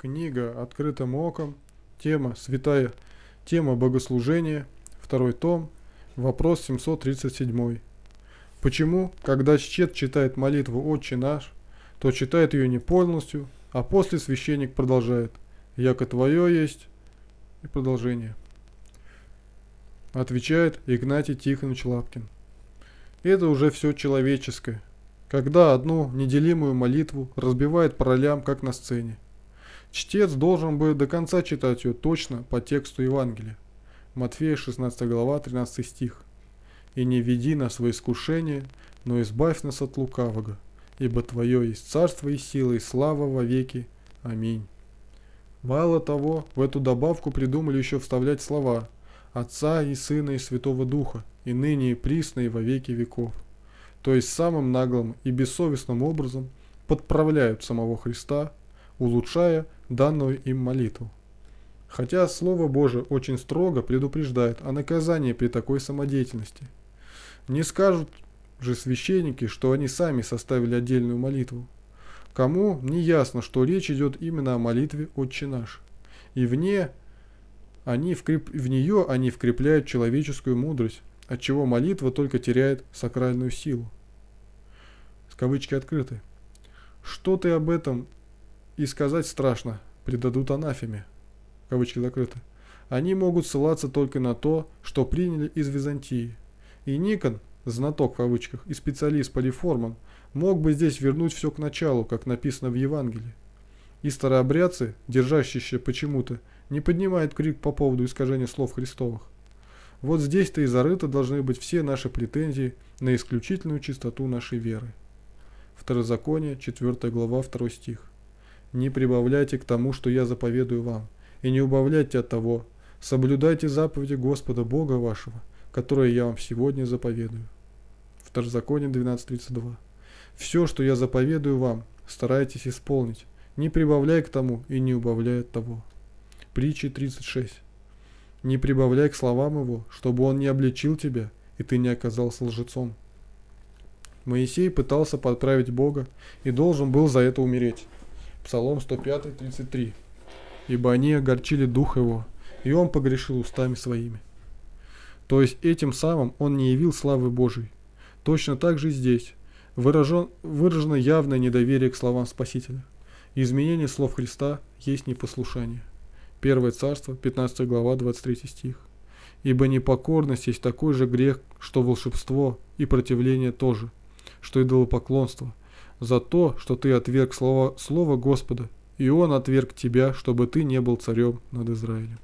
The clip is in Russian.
Книга «Открытым оком». Тема «Святая тема богослужения». Второй том. Вопрос 737. Почему, когда чтец читает молитву «Отче наш», то читает ее не полностью, а после священник продолжает «Яко твое есть» и продолжение. Отвечает Игнатий Тихонович Лапкин. Это уже все человеческое, когда одну неделимую молитву разбивает по ролям, как на сцене – Чтец должен будет до конца читать ее точно по тексту Евангелия. Матфея 16 глава 13 стих. «И не веди нас во искушение, но избавь нас от лукавого, ибо Твое есть царство и сила и слава во веки. Аминь». Мало того, в эту добавку придумали еще вставлять слова «Отца и Сына и Святого Духа, и ныне и присно и во веки веков». То есть самым наглым и бессовестным образом подправляют самого Христа – улучшая данную им молитву. Хотя Слово Божие очень строго предупреждает о наказании при такой самодеятельности. Не скажут же священники, что они сами составили отдельную молитву. Кому не ясно, что речь идет именно о молитве «Отче наш». И вне они вкреп... в нее они вкрепляют человеческую мудрость, отчего молитва только теряет сакральную силу. С кавычки открыты. Что ты об этом и сказать страшно, предадут анафеме. Кавычки закрыты. Они могут ссылаться только на то, что приняли из Византии. И Никон, знаток в кавычках, и специалист по реформам, мог бы здесь вернуть все к началу, как написано в Евангелии. И старообрядцы, держащиеся почему-то, не поднимают крик по поводу искажения слов Христовых. Вот здесь-то и зарыто должны быть все наши претензии на исключительную чистоту нашей веры. Второзаконие, 4 глава, 2 стих не прибавляйте к тому, что я заповедую вам, и не убавляйте от того. Соблюдайте заповеди Господа Бога вашего, которые я вам сегодня заповедую. Второзаконие 12.32. Все, что я заповедую вам, старайтесь исполнить, не прибавляй к тому и не убавляй от того. Притчи 36. Не прибавляй к словам его, чтобы он не обличил тебя, и ты не оказался лжецом. Моисей пытался подправить Бога и должен был за это умереть. Псалом 105, 33. «Ибо они огорчили дух его, и он погрешил устами своими». То есть этим самым он не явил славы Божией. Точно так же и здесь выражен, выражено явное недоверие к словам Спасителя. Изменение слов Христа есть непослушание. Первое Царство, 15 глава, 23 стих. Ибо непокорность есть такой же грех, что волшебство и противление тоже, что идолопоклонство, за то, что ты отверг слово, слово Господа, и он отверг тебя, чтобы ты не был царем над Израилем.